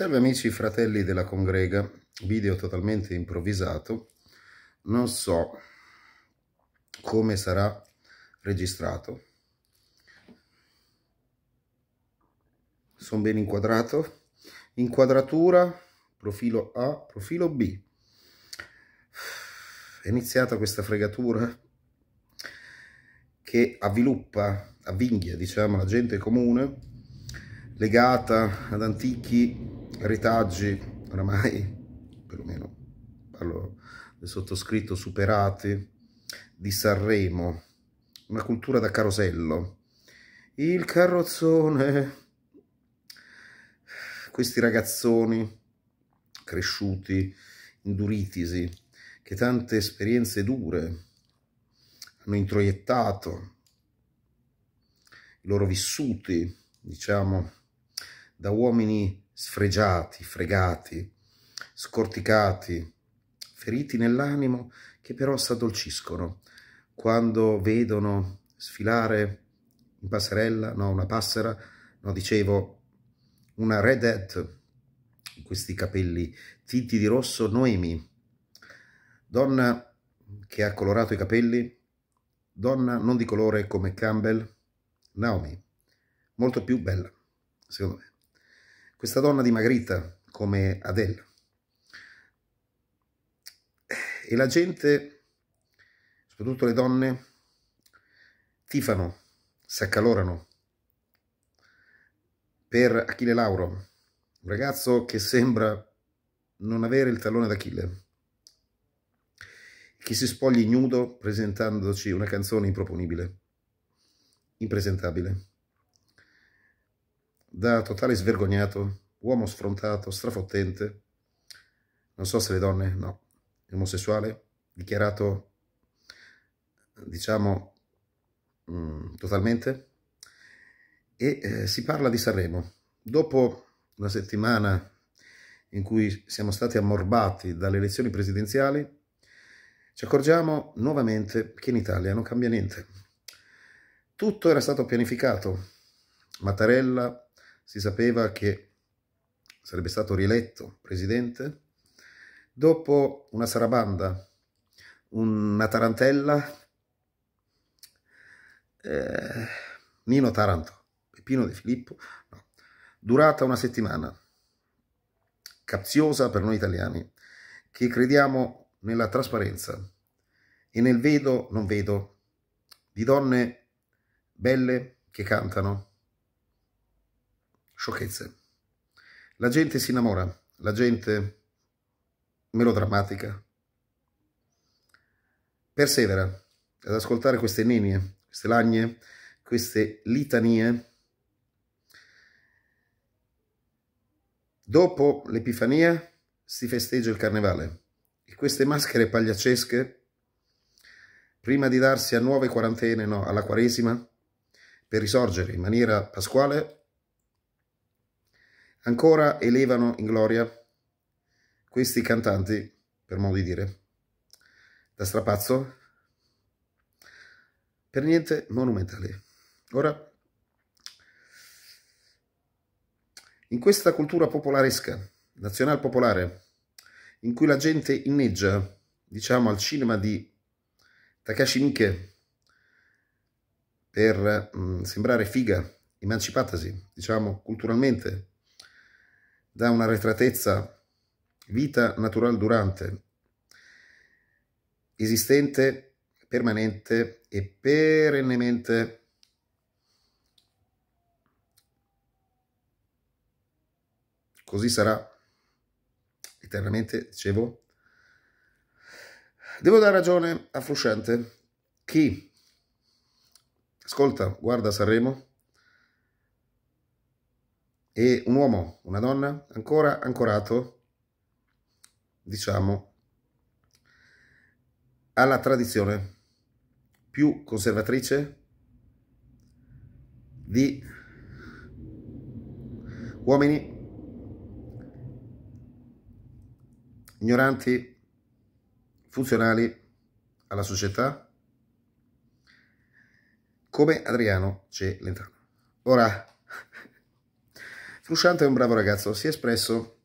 Salve amici fratelli della congrega, video totalmente improvvisato, non so come sarà registrato. Sono ben inquadrato? Inquadratura, profilo A, profilo B. È iniziata questa fregatura che avviluppa, avvinghia, diciamo, la gente comune legata ad antichi ritaggi oramai, perlomeno parlo del sottoscritto, superati di Sanremo, una cultura da carosello. Il carrozzone, questi ragazzoni cresciuti, induritisi, che tante esperienze dure hanno introiettato i loro vissuti, diciamo, da uomini sfregiati, fregati, scorticati, feriti nell'animo che però s'addolciscono quando vedono sfilare in passerella, no, una passera, no, dicevo, una redhead, questi capelli tinti di rosso, Noemi, donna che ha colorato i capelli, donna non di colore come Campbell, Naomi, molto più bella, secondo me questa donna dimagrita come Adele. E la gente, soprattutto le donne, tifano, si accalorano per Achille Lauro, un ragazzo che sembra non avere il tallone d'Achille, che si spogli nudo presentandoci una canzone improponibile, impresentabile da totale svergognato, uomo sfrontato, strafottente, non so se le donne, no, omosessuale, dichiarato, diciamo, mm, totalmente, e eh, si parla di Sanremo. Dopo una settimana in cui siamo stati ammorbati dalle elezioni presidenziali, ci accorgiamo nuovamente che in Italia non cambia niente. Tutto era stato pianificato. Mattarella, si sapeva che sarebbe stato rieletto presidente, dopo una sarabanda, una tarantella, eh, Nino Taranto, Peppino De Filippo, no. durata una settimana, capziosa per noi italiani, che crediamo nella trasparenza e nel vedo non vedo di donne belle che cantano sciocchezze. La gente si innamora, la gente melodrammatica persevera ad ascoltare queste nenie, queste lagne, queste litanie. Dopo l'Epifania si festeggia il Carnevale e queste maschere pagliaccesche, prima di darsi a nuove quarantene, no, alla Quaresima, per risorgere in maniera pasquale, ancora elevano in gloria questi cantanti, per modo di dire, da strapazzo, per niente monumentali. Ora, in questa cultura popolaresca, nazional popolare, in cui la gente inneggia, diciamo, al cinema di Takashi Miike per mh, mm, sembrare figa, emancipatasi, diciamo, culturalmente, da una retratezza, vita natural durante, esistente, permanente e perennemente così sarà eternamente, dicevo. Devo dare ragione a Frusciante. Chi ascolta, guarda Sanremo, e un uomo, una donna, ancora ancorato, diciamo, alla tradizione più conservatrice di uomini ignoranti, funzionali alla società, come Adriano Celentano. Ora, Frusciante è un bravo ragazzo, si è espresso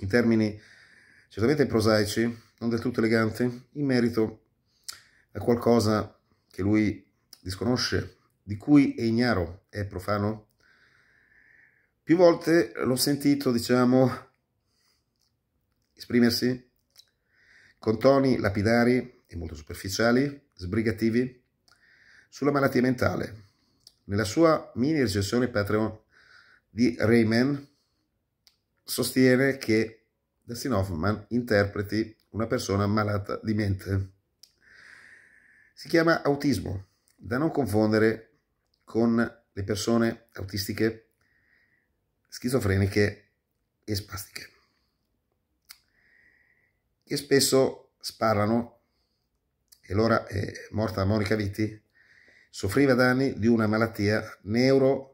in termini certamente prosaici, non del tutto eleganti, in merito a qualcosa che lui disconosce, di cui è ignaro, è profano. Più volte l'ho sentito, diciamo, esprimersi con toni lapidari e molto superficiali, sbrigativi, sulla malattia mentale. Nella sua mini recessione Patreon di Rayman sostiene che Dustin Hoffman interpreti una persona malata di mente. Si chiama autismo, da non confondere con le persone autistiche, schizofreniche e spastiche, che spesso sparano. E allora è eh, morta Monica Vitti, soffriva da anni di una malattia neuro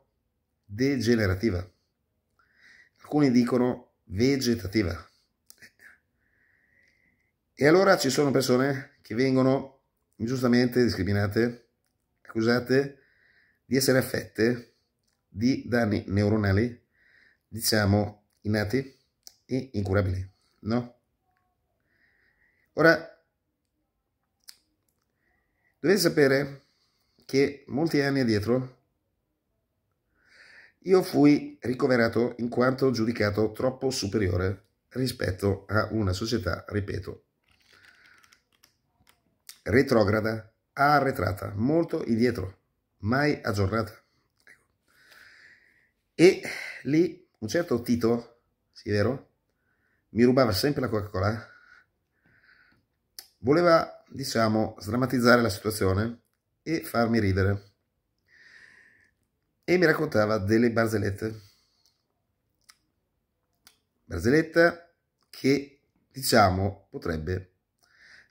degenerativa, alcuni dicono vegetativa. E allora ci sono persone che vengono ingiustamente discriminate, accusate di essere affette di danni neuronali, diciamo, innati e incurabili, no? Ora, dovete sapere che molti anni addietro io fui ricoverato in quanto giudicato troppo superiore rispetto a una società, ripeto, retrograda, arretrata, molto indietro, mai aggiornata. E lì un certo Tito, sì vero, mi rubava sempre la Coca-Cola, voleva, diciamo, sdrammatizzare la situazione e farmi ridere e mi raccontava delle barzellette. Barzelletta che, diciamo, potrebbe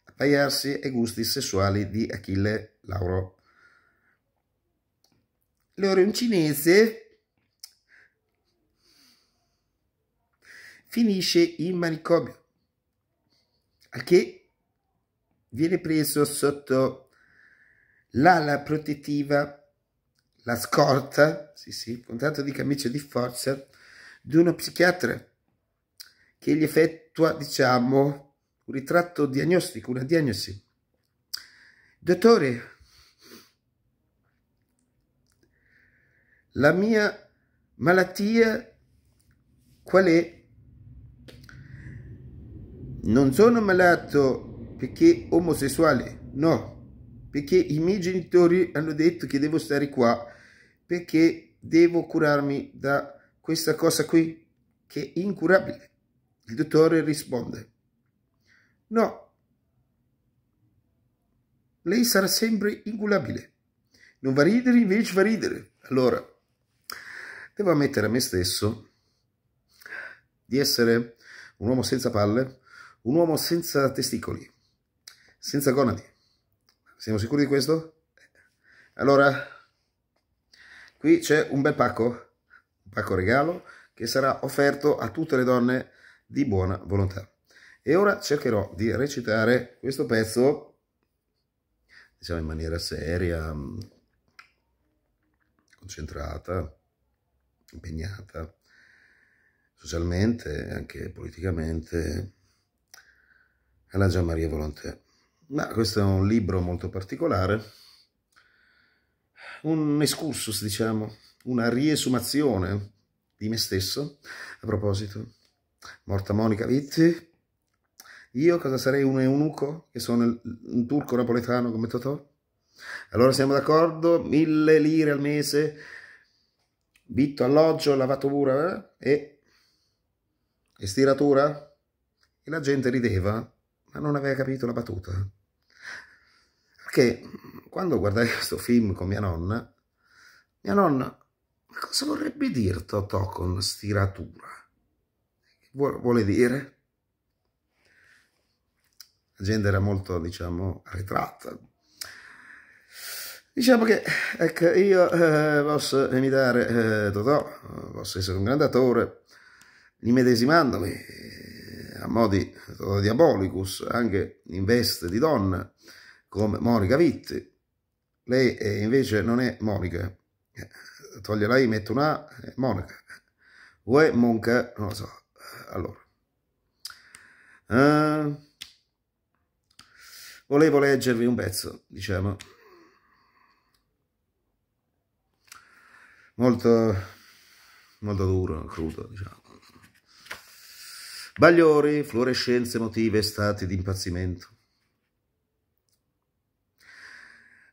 appaiarsi ai gusti sessuali di Achille Lauro. Le orioncinese finisce in manicomio, al che viene preso sotto l'ala protettiva la scorta, sì sì, contratto di camicia di forza di uno psichiatra che gli effettua, diciamo, un ritratto diagnostico, una diagnosi. Dottore, la mia malattia qual è? Non sono malato perché omosessuale, no, perché i miei genitori hanno detto che devo stare qua perché devo curarmi da questa cosa qui che è incurabile. Il dottore risponde, no, lei sarà sempre incurabile. Non va a ridere, invece va a ridere. Allora, devo ammettere a me stesso di essere un uomo senza palle, un uomo senza testicoli, senza gonadi. Siamo sicuri di questo? Allora, Qui c'è un bel pacco, un pacco regalo, che sarà offerto a tutte le donne di buona volontà. E ora cercherò di recitare questo pezzo, diciamo in maniera seria, mm, concentrata, impegnata, socialmente, e anche politicamente, alla Gian Maria Volontè. Ma questo è un libro molto particolare, un excursus, diciamo, una riesumazione di me stesso. A proposito, morta Monica Vitti, io cosa sarei un eunuco, che sono un turco napoletano come Totò? Allora siamo d'accordo, mille lire al mese, vitto, alloggio, lavatura eh? e, e stiratura? E la gente rideva, ma non aveva capito la battuta. Perché quando guardai questo film con mia nonna, mia nonna, ma cosa vorrebbe dire Totò con stiratura? Vuole dire? La gente era molto, diciamo, ritratta. Diciamo che, ecco, io eh, posso imitare eh, Totò, posso essere un grande attore, immedesimandomi eh, a modi Totò Diabolicus, anche in veste di donna, come Monica Vitti. Lei eh, invece non è Monica. Toglie lei, metto una A, Monica. O è Monca, non lo so. Eh, allora. Uh, volevo leggervi un pezzo, diciamo. Molto, molto duro, crudo, diciamo. Bagliori, fluorescenze emotive, stati di impazzimento.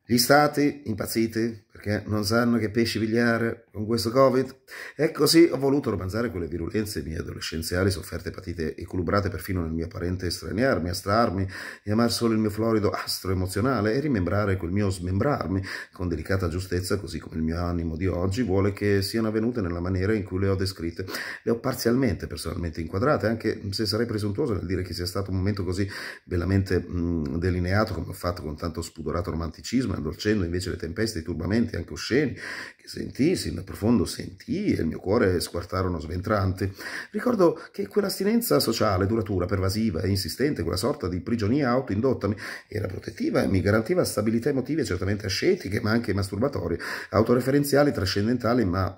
Gli stati impazziti perché non sanno che pesci pigliare con questo Covid. E così ho voluto romanzare quelle virulenze mie adolescenziali sofferte, patite e colubrate perfino nel mio parente estraniarmi, astrarmi e amar solo il mio florido astro emozionale e rimembrare quel mio smembrarmi con delicata giustezza, così come il mio animo di oggi vuole che siano avvenute nella maniera in cui le ho descritte. Le ho parzialmente, personalmente inquadrate, anche se sarei presuntuoso nel dire che sia stato un momento così bellamente mh, delineato come ho fatto con tanto spudorato romanticismo, addolcendo invece le tempeste e i turbamenti momenti anche osceni, che sentissi nel profondo sentì e il mio cuore squartarono sventrante. Ricordo che quell'astinenza sociale, duratura, pervasiva e insistente, quella sorta di prigionia autoindotta, era protettiva e mi garantiva stabilità emotive certamente ascetiche, ma anche masturbatorie, autoreferenziali, trascendentali, ma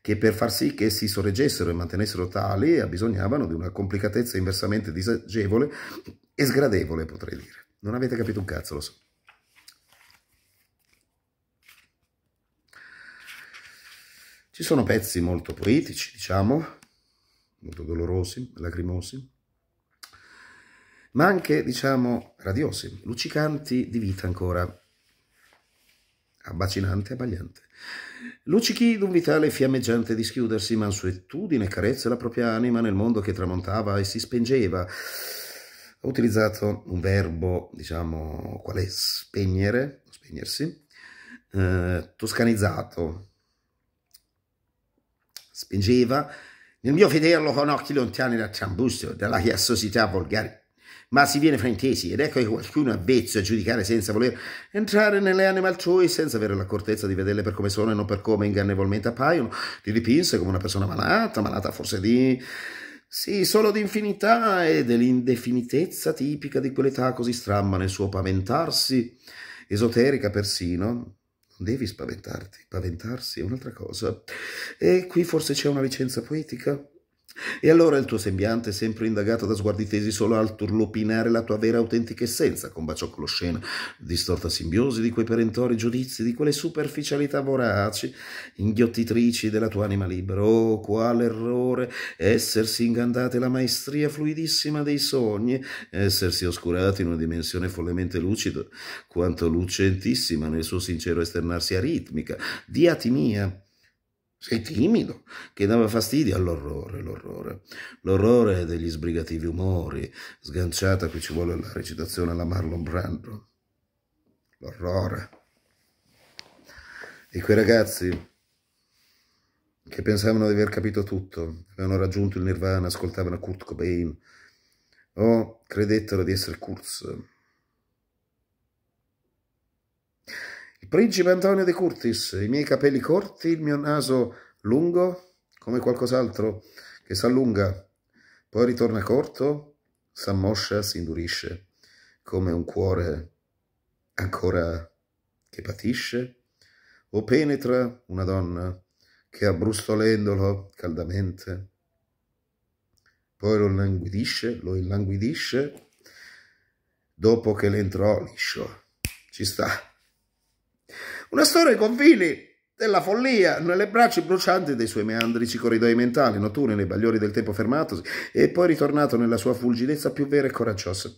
che per far sì che si sorreggessero e mantenessero tali abbisognavano di una complicatezza inversamente disagevole e sgradevole, potrei dire. Non avete capito un cazzo, lo so. Ci sono pezzi molto poetici, diciamo, molto dolorosi, lacrimosi, ma anche, diciamo, radiosi, luccicanti di vita ancora, abbacinante e abbagliante. Luccichi d'un vitale fiammeggiante di schiudersi mansuetudine, carezze la propria anima nel mondo che tramontava e si spengeva. Ho utilizzato un verbo, diciamo, qual è? Spegnere, spegnersi, eh, toscanizzato, Spingeva nel mio vederlo con occhi lontani dal trambusto, dalla chiassosità volgare. Ma si viene fraintesi ed ecco che qualcuno avvezzo a giudicare senza voler entrare nelle anime altrui, senza avere l'accortezza di vederle per come sono e non per come ingannevolmente appaiono, ti dipinse come una persona malata, malata forse di... Sì, solo di infinità e dell'indefinitezza tipica di quell'età così stramma nel suo paventarsi, esoterica persino, non devi spaventarti, paventarsi è un'altra cosa. E qui forse c'è una licenza poetica? E allora il tuo sembiante, sempre indagato da sguardi tesi solo al turlupinare la tua vera autentica essenza, combaciò con scena, distorta simbiosi di quei perentori giudizi, di quelle superficialità voraci, inghiottitrici della tua anima libera. Oh, quale errore essersi ingandate la maestria fluidissima dei sogni, essersi oscurati in una dimensione follemente lucida, quanto lucentissima nel suo sincero esternarsi aritmica, di mia. Sei timido, che dava fastidio all'orrore, l'orrore. L'orrore degli sbrigativi umori, sganciata qui ci vuole la recitazione alla Marlon Brando. L'orrore. E quei ragazzi che pensavano di aver capito tutto, avevano raggiunto il nirvana, ascoltavano Kurt Cobain, o credettero di essere Kurz, Il principe Antonio De Curtis, i miei capelli corti, il mio naso lungo, come qualcos'altro che si allunga, poi ritorna corto, s'ammoscia, si indurisce, come un cuore ancora che patisce, o penetra una donna che abbrustolendolo caldamente, poi lo languidisce, lo illanguidisce, dopo che l'entrò liscio. Ci sta. Una storia ai confini della follia, nelle braccia brucianti dei suoi meandrici corridoi mentali, notturni nei bagliori del tempo fermatosi e poi ritornato nella sua fulgidezza più vera e coraggiosa.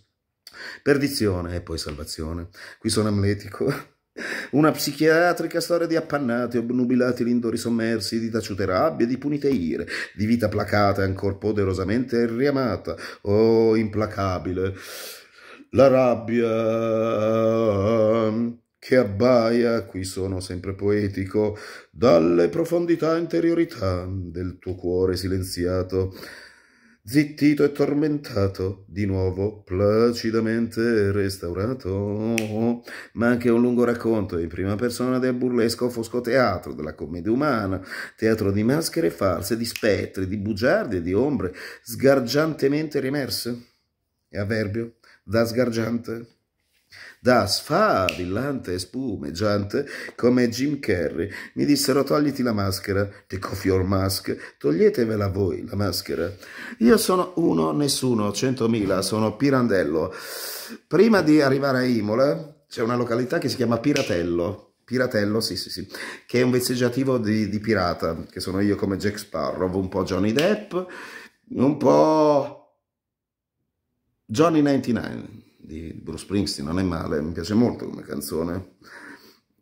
Perdizione e poi salvazione. Qui sono amletico. Una psichiatrica storia di appannati, obnubilati lindori sommersi, di taciute rabbie, di punite ire, di vita placata e ancor poderosamente riamata. Oh, implacabile. La rabbia che abbaia, qui sono sempre poetico, dalle profondità interiorità del tuo cuore silenziato, zittito e tormentato, di nuovo placidamente restaurato. Ma anche un lungo racconto in prima persona del burlesco fosco teatro, della commedia umana, teatro di maschere false, di spettri, di bugiardi e di ombre, sgargiantemente rimerse. E avverbio, da sgargiante da sfavillante e spumeggiante come Jim Carrey. Mi dissero togliti la maschera, take off your mask, toglietevela voi la maschera. Io sono uno, nessuno, centomila, sono Pirandello. Prima di arrivare a Imola c'è una località che si chiama Piratello. Piratello, sì, sì, sì, che è un vezzeggiativo di, di pirata, che sono io come Jack Sparrow, un po' Johnny Depp, un po' Johnny 99 di Bruce Springsteen, non è male, mi piace molto come canzone.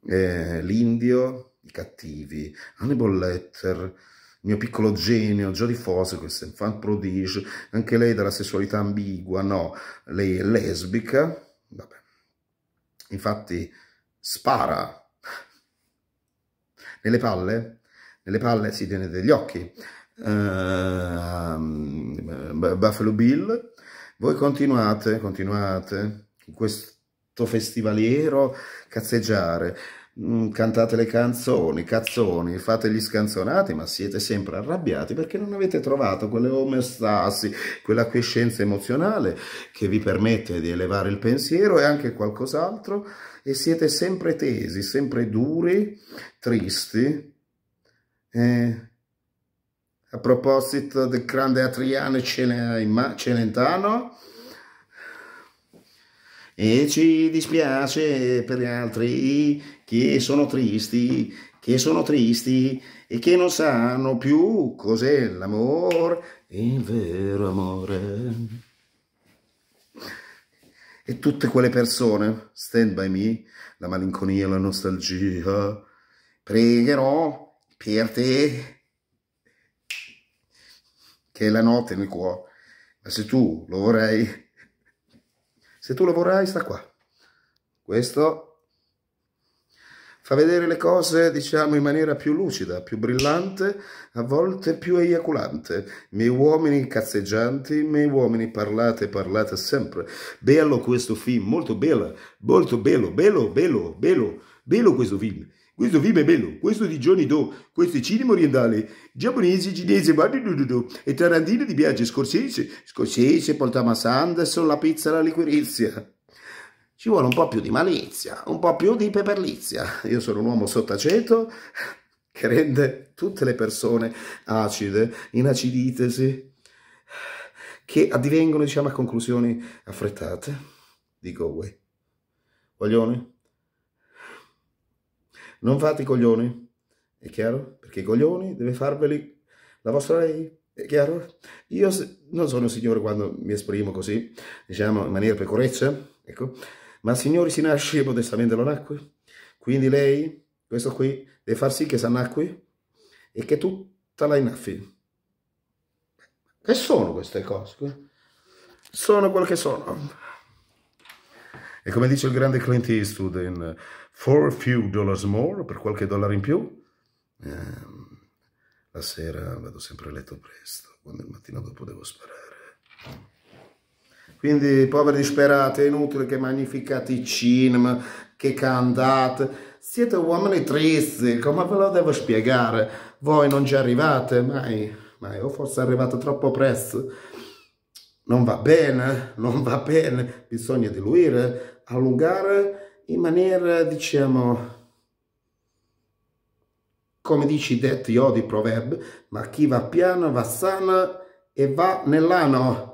Eh, L'Indio, I Cattivi, Hannibal Letter, mio piccolo genio, Jodie Foster, questa infant prodige, anche lei dalla sessualità ambigua, no, lei è lesbica, Vabbè. infatti spara nelle palle, nelle palle si tiene degli occhi, uh, Buffalo Bill, voi continuate, continuate con questo festivaliero cazzeggiare, mm, cantate le canzoni, cazzoni, fate gli scanzonati, ma siete sempre arrabbiati perché non avete trovato quelle omeostasi, quella quiescenza emozionale che vi permette di elevare il pensiero e anche qualcos'altro e siete sempre tesi, sempre duri, tristi. Eh, a proposito del grande Adriano Celentano e ci dispiace per gli altri che sono tristi che sono tristi e che non sanno più cos'è l'amore il vero amore e tutte quelle persone stand by me la malinconia la nostalgia pregherò per te che è la notte nel cuore. Ma se tu lo vorrai, se tu lo vorrai, sta qua. Questo fa vedere le cose, diciamo, in maniera più lucida, più brillante, a volte più eiaculante. Miei uomini cazzeggianti, miei uomini parlate, parlate sempre. Bello questo film, molto bello, molto bello, bello, bello, bello, bello questo film. Questo film è bello, questo di Johnny Doe, questo è cinema orientale, giapponese, cinese, e Tarantino ti piace, Scorsese, Scorsese, Poltama Sanderson, la pizza la liquirizia. Ci vuole un po' più di malizia, un po' più di peperlizia. Io sono un uomo sottaceto che rende tutte le persone acide, in che addivengono, diciamo, a conclusioni affrettate. Dico, uè, coglione? Non fate i coglioni, è chiaro? Perché i coglioni deve farveli la vostra lei, è chiaro? Io non sono signore quando mi esprimo così, diciamo in maniera pecorezza, ecco, ma signori si nasce e modestamente lo nacque. Quindi lei, questo qui, deve far sì che si nacque e che tutta la innaffi. Che sono queste cose? Sono quel che sono. E come dice il grande Clint Eastwood in eh, For a Few Dollars More, per qualche dollaro in più, ehm, la sera vado sempre a letto presto, quando il mattino dopo devo sparare. Quindi, poveri disperati, è inutile che magnificate i cinema, che cantate. Siete uomini tristi, come ve lo devo spiegare? Voi non ci arrivate mai, mai, o forse arrivate troppo presto non va bene, non va bene, bisogna diluire, allungare in maniera, diciamo, come dici detto io di proverbio, ma chi va piano va sano e va nell'anno.